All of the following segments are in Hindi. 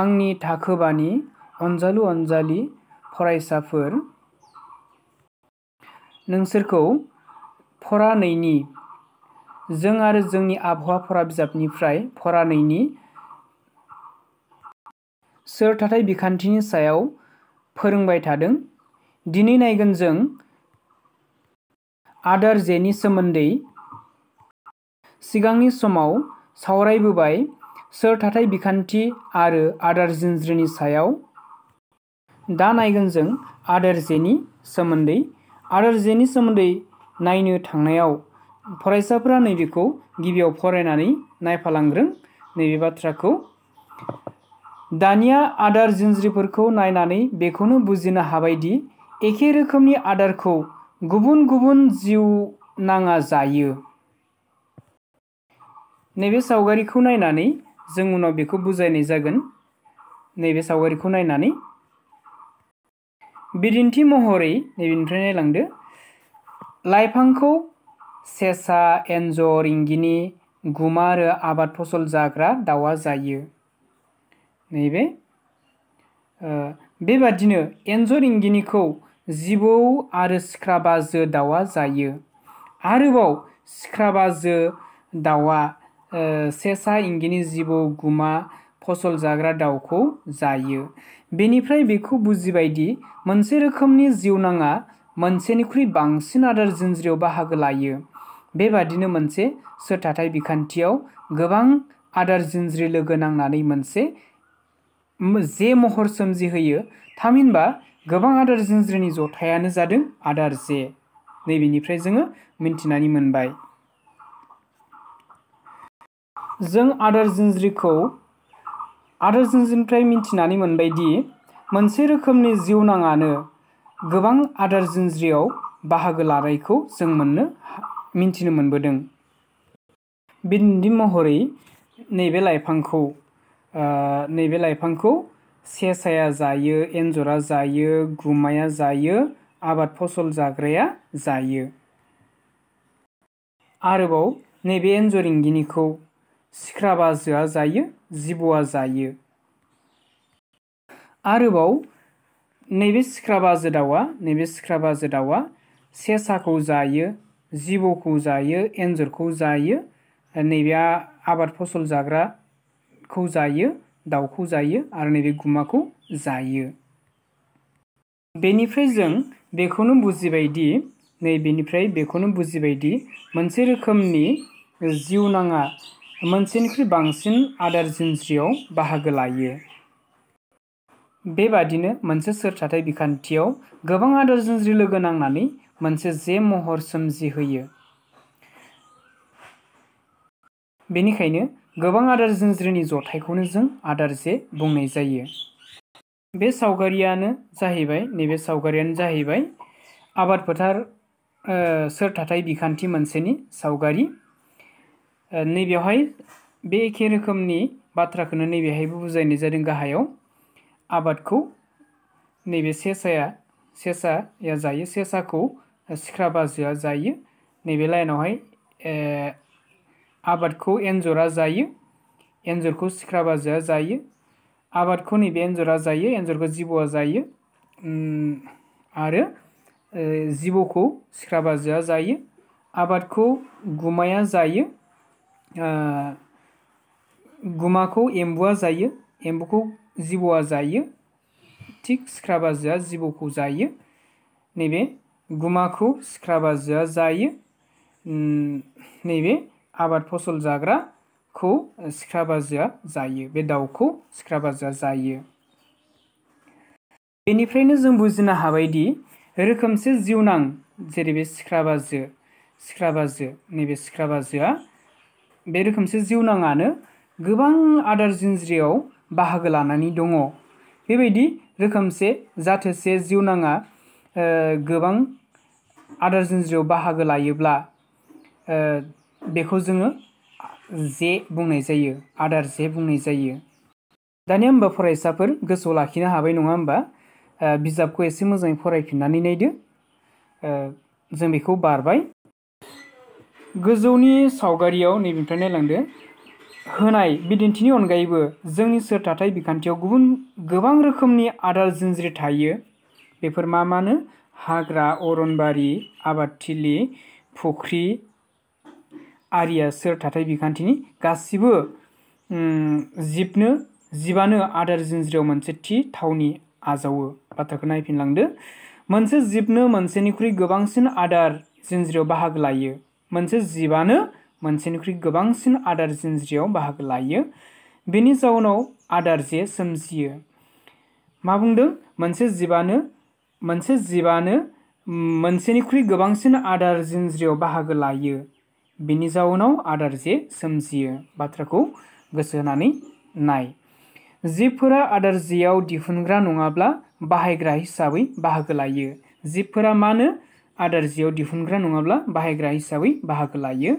आंनि थाखोबानि अनजालु अनजालि फरायसाफोर नोंसोरखौ फरा नैनि जों आरो जोंनि आबहावा फरा बिजाबनिफ्राय फरा नैनि सोरथाथाय बिखान्थिनि सायाव फोरोंबाय थादों दिनै नायगोन जों आदार जेनि सोमोन्दै सिगांनि समाव सावरायबोबाय सोरथाथाय बिखान्थि आरो आदार जिनज्रिनि सायाव दा नायगोन जों आदार जेनि सोमोन्दै आदार जेनि सोमोन्दै नायनो थांनायाव फरायसाफोरा नैबेखौ गिबियाव फरायनानै नायफालांग्रों नैबे बाथ्राखौ दानिया आदार जिनज्रिफोरखौ नायनानै बेखौनो बुजिनो हाबायदि एखे रोखोमनि आदारखौ गुबुन गुबुन जिउ नाङा जायो नैबे सावगारिखौ नायनानै जों उनाव बेखौ बुजायनाय जागोन नैबे सावगारिखौ नायनानै बिदिन्थि महरै नैबेनिफ्राय नायलांदो लाइफांखौ सेसा एन्जर इंगिनि गुमा आरो आबाद फसल जाग्रा दाउआ जायो नैबे बेबादिनो एन्जर इंगिनिखौ जिबौ आरो सिख्रा दाउआ जायो आरोबाव सिख्रा दाउआ सेसा इंगिनि जिबौ गुमा फसल जाग्रा दाउखौ जायो बेनिफ्राय बेखौ बुजिबायदि मोनसे रोखोमनि जिउनाङा मोनसेनिख्रुइ बांसिन आदार जिन्ज्रियाव बाहागो लायो बेबादिनो मोनसे सोरथाथाय बिखान्थियाव गोबां आदार जिन्ज्रि लोगो नांनानै मोनसे जे महर सोमजिहोयो थामहिनबा गोबां आदार जिन्ज्रिनि जथायानो जादों आदार जे नैबेनिफ्राय जोङो मिन्थिनानै मोनबाय जों आदार जिनज्रिखौ आदार जिनज्रिनिफ्राय मिन्थिनानै मोनबायदि मोनसे रोखोमनि जिउनाङानो गोबां आदार जिनज्रियाव बाहागो लानायखौ जों मोननो मिन्थिनो मोनबोदों बिन्दि महरै नैबे लाइफांखौ नैबे लाइफांखौ सेसाया जायो एन्जरा जायो गुमाया जायो आबाद फसल जाग्राया जायो आरोबाव नैबे एन्जरिंगिनिखौ सिख्रा बाजोआ जायो जिबौआ जायो आरोबाव नैबे सिख्रा बाजो दाउआ नैबे सिख्रा बाजो दाउआ सेसाखौ जायो जिबौखौ जायो एन्जरखौ जायो नैबे आबाद फसल जाग्राखौ जायो दाउखौ जायो आरो नैबे गुमाखौ जायो बेनिफ्राय जों बेखौनो बुजिबायदि नैबेनिफ्राय बेखौनो बुजिबायदि मोनसे रोखोमनि जिउनाङा मोनसेनिख्रुइ बांसिन आदार जिनज्रियाव बाहागो लायो बेबादिनो मोनसे सोरथाथाय बिखान्थियाव गोबां आदार जिनज्रि लोगो नांनानै मोनसे जे महर सोमजिहोयो बेनिखायनो गोबां आदार जिनज्रिनि जथायखौनो जों आदार जे बुंनाय जायो बे सावगारियानो जाहैबाय नैबे सावगारियानो जाहैबाय आबाद फोथार सोरथाथाय बिखान्थि मोनसेनि सावगारि नैबेयावहाय बे एखे रोखोमनि बाथ्राखौनो नैबेहायबो बुजायनाय जादों गाहायाव आबादखौ नैबे सेसाया सेसाया जायो सेसाखौ सिख्रा बाजोआ जायो नैबे लाइनावहाय आबादखौ एन्जरा जायो एन्जरखौ सिख्रा बाजोआ जायो आबादखौ नैबे एन्जरा जायो एन्जरखौ जिबौआ जायो आरो जिबौखौ सिख्रा बाजोआ जायो आबादखौ गुमाया जायो गुमाखौ एम्बुआ जायो एम्बुखौ जिबौआ जायो थिग सिख्राबाजोआ जिबौखौ जायो नैबे गुमाखौ सिख्राबाजोआ जायो नैबे आबाद फसल जाग्राखौ सिख्राबाजोआ जायो बे दाउखौ सिख्राबाजोआ जायो बेनिफ्रायनो जों बुजिनो हाबायदि रोखोमसे जिउनां जेरै बे सिख्राबाजो सिख्राबाजो नैबे सिख्राबाजोआ बे रोखोमसे जिउनाङानो गोबां आदार जिनज्रियाव बाहागो लानानै दङ बेबायदि रोखोमसे जाथोसे जिउनाङा गोबां आदार जिनज्रियाव बाहागो लायोब्ला बेखौ जोङो जे बुंनाय जायो आदार जे बुंनाय जायो दानिया होमबा फरायसाफोर गोसोआव लाखिनो हाबाय नङा होमबा बिजाबखौ एसे मोजाङै फरायफिननानै नायदो जों बेखौ बारबाय गोजौनि सावगारियाव नैबेनिफ्राय नायलांदो होनाय बिदिन्थिनि अनगायैबो जोंनि सोरथाथाय बिखान्थियाव गुबुन गोबां रोखोमनि आदार जिन्ज्रि थायो बेफोर मा मानो हाग्रा अरनबारि आबादथिलि फुख्रि आरिया सोर थाथाय बिखान्थिनि गासिबो जिबनो जिबानो आदार जिन्ज्रियाव मोनसे थि थावनि आजावो बाथ्राखौ नायफिनलांदो मोनसे जिबनो मोनसेनिख्रुइ गोबांसिन आदार जिन्ज्रियाव बाहागो लायो मोनसे जिबआनो मोनसेनिख्रुइ गोबांसिन आदार जिन्ज्रियाव बाहागो लायो बेनि जाउनाव आदार जे सोमजियो मा बुंदों मोनसे जिबानो मोनसे जिबानो मोनसेनिख्रुइ गोबांसिन आदार जिन्ज्रियाव बाहागो लायो बेनि जाउनाव आदार जे सोमजियो बाथ्राखौ गोसो होनानै नाय जिबफोरा आदार जेयाव दिहुनग्रा नङाब्ला बाहायग्रा हिसाबै बाहागो लायो जिबफोरा मानो आदार जेयाव दिहुनग्रा नङाब्ला बाहायग्रा हिसाबै बाहागो लायो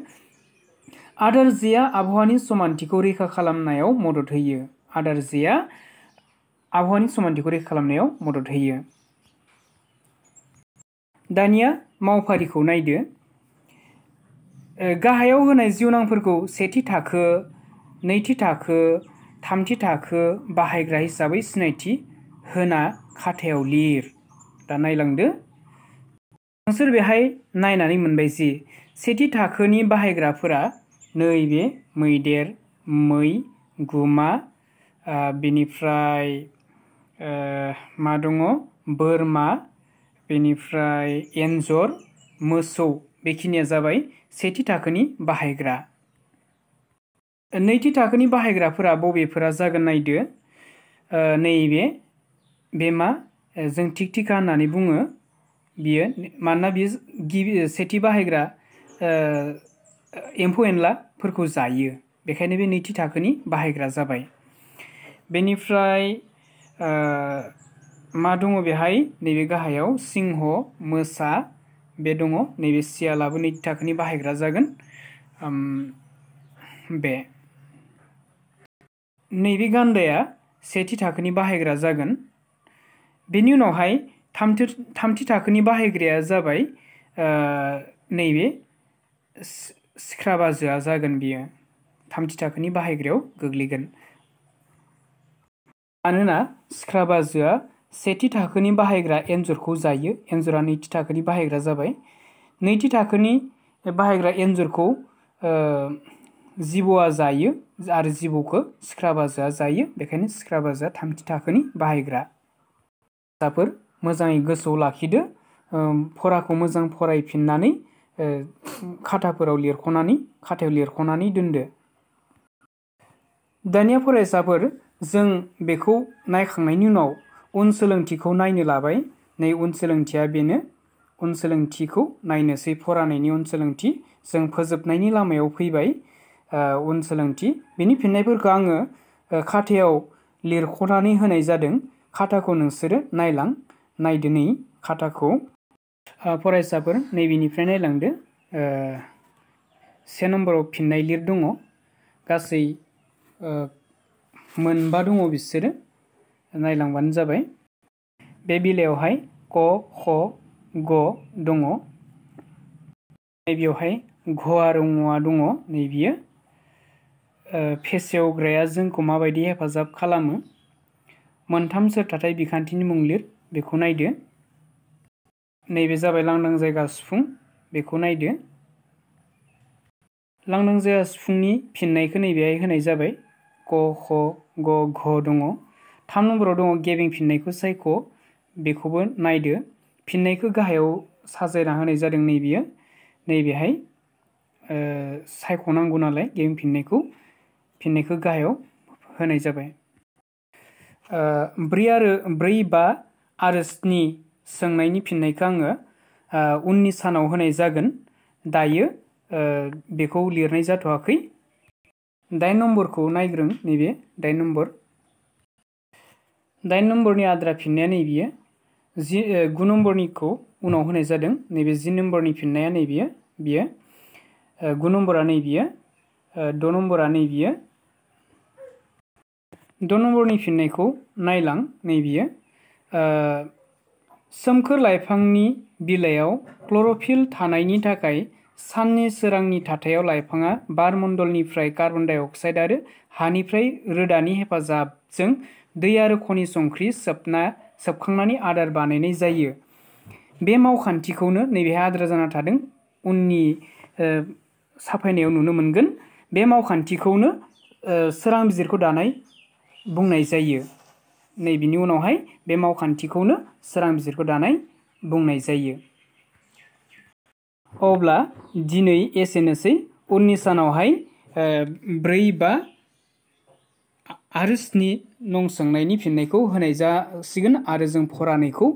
आदार जेया आबहावानि समानथिखौ रैखा खालामनायाव मदद होयो आदार जेया समानी को रेखा मदद होयो दानिया मावफारिखौ नायदो गाहायाव होनाय जिउनांफोरखौ सेथि थाखो नैथि थाखो थामथि थाखो बाहायग्रा हिसाबै सिनायथि होना खाथायाव लिर दा नायलांदो नोंसोर बेहाय नायनानै मोनबाय जि सेथि थाखोनि बाहायग्राफोरा नैबे मैदेर मै गुमा बेनिफ्राय मा दङ बोरमा बेनिफ्राय एन्जर मोसौ बेखिनिया जाबाय सेथि थाखोनि बाहायग्रा नैथि थाखोनि बाहायग्राफोरा बबेफोरा जागोन नायदो नैबे बे मा जों थिक थिखा होननानै बुङो बियो मानोना बियो गिबि सेथि बाहायग्रा एम्फौ एनलाफोरखौ जायो बेखायनो बे नैथि थाखोनि बाहायग्रा जाबाय बेनिफ्राय मा दङ बेहाय नैबे गाहायाव सिंह मोसा बे दङ नैबे सियालाबो नैथि थाखोनि बाहायग्रा जागोन बे नैबे गान्दाया सेथि थाखोनि बाहायग्रा जागोन बेनि उनावहाय थामथि थाखोनि बाहायग्राया जाबाय नैबे सिख्रा बाजोआ जागोन बियो थामथि थाखोनि बाहायग्रायाव गोग्लैगोन मानोना सिख्रा बाजोआ सेथि थाखोनि बाहायग्रा एन्जरखौ जायो एन्जरा नैथि थाखोनि बाहायग्रा जाबाय नैथि थाखोनि बाहायग्रा एन्जरखौ जिबौआ जायो आरो जिबौखौ सिख्रा बाजोआ जायो बेखायनो सिख्रा बाजोआ थामथि थाखोनि बाहायग्रा जाफोर मोजाङै गोसोआव लाखिदो फराखौ मोजां फरायफिननानै खाथाफोराव लिरख'नानै खाथायाव लिरख'नानै दोनदो दानिया फरायसाफोर जों बेखौ नायखांनायनि उनाव उन सोलोंथिखौ नायनो लाबाय नै उन सोलोंथिया बेनो उन सोलोंथिखौ नायनोसै फरायनायनि उन सोलोंथि जों फोजोबनायनि लामायाव फैबाय उन सोलोंथि बेनि फिन्नायफोरखौ आङो खाथायाव लिरख'नानै होनाय जादों खाथाखौ नोंसोरो नायलां नायदिनै खाथाखौ फरायसाफोर नैबेनिफ्राय नायलांदो से नम्बर फिननाय लिर दङ गासै मोनबा दङ बिसोरो नायलांबानो जाबाय बे बिलाइयावहाय क ख ग दङ नैबेयावहाय घ आरो दङ नैबेयो फेसेवग्राया जोंखौ माबायदि हेफाजाब खालामो मोनथाम थाथाय बिखान्थिनि मुं लिर बेखौ नायदो नैबे जाबाय लांदां जायगा सिफुं बेखौ नायदो लांदां जायगा सिफुंनि फिननायखौ नैबेहाय होनाय जाबाय क ख ग घ दङ थाम নম্বराव दङ गेबें फिननायखौ सायख' बेखौबो नायदो फिननायखौ गाहायाव साजायना होनाय जादों नैबेयो नैबेहाय सायख'नांगौ नालाय गेबें फिननायखौ फिननायखौ गाहायाव होनाय जाबाय ब्रै आरो ब्रै बा आर'जनि सोंनायनि फिननायखौ आङो उननि सानाव होनाय जागोन दायो बेखौ लिरनाय जाथ'वाखै दाइन नम्बरखौ नायग्रों नैबे दाइन नम्बर दाइन नम्बरनि आद्रा फिननाया नैबेयो जि गु नम्बरनिखौ उनाव होनाय जादों नैबे जि नम्बरनि फिननाया नैबेयो बियो गु नम्बरा नैबेयो द' नम्बरा नैबेयो द' नम्बरनि फिननायखौ नायलां नैबेयो सोमखोर लाइफांनि बिलाइयाव क्लर'फिल थानायनि थाखाय साननि सोरांनि थाथायाव लाइफाङा बारमण्डलनिफ्राय कार्बन डाइ अक्साइड आरो हानिफ्राय रोदानि हेफाजाबजों दै आरो खनि संख्रि सोबना सोबखांनानै आदार बानायनाय जायो बे मावखान्थिखौनो नैबेहा आद्रा जाना थादों उननि साफायनायाव नुनो मोनगोन बे मावखान्थिखौनो सोरां बिजिरखौ दानाय बुंनाय जायो नै बिनि उनावहाय बे मावखान्थिखौनो सोरां बिजिरखौ दानाय बुंनाय जायो अब्ला दिनै एसेनोसै उननि सानावहाय ब्रै बा आरो स्नि नं सोंनायनि फिन्नायखौ होनाय जासिगोन आरो जों फरायनायखौ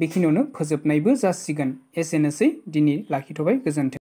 बेखिनियावनो फोजोबनायबो जासिगोन एसेनोसै दिनै लाखिथ'बाय गोजोन्थों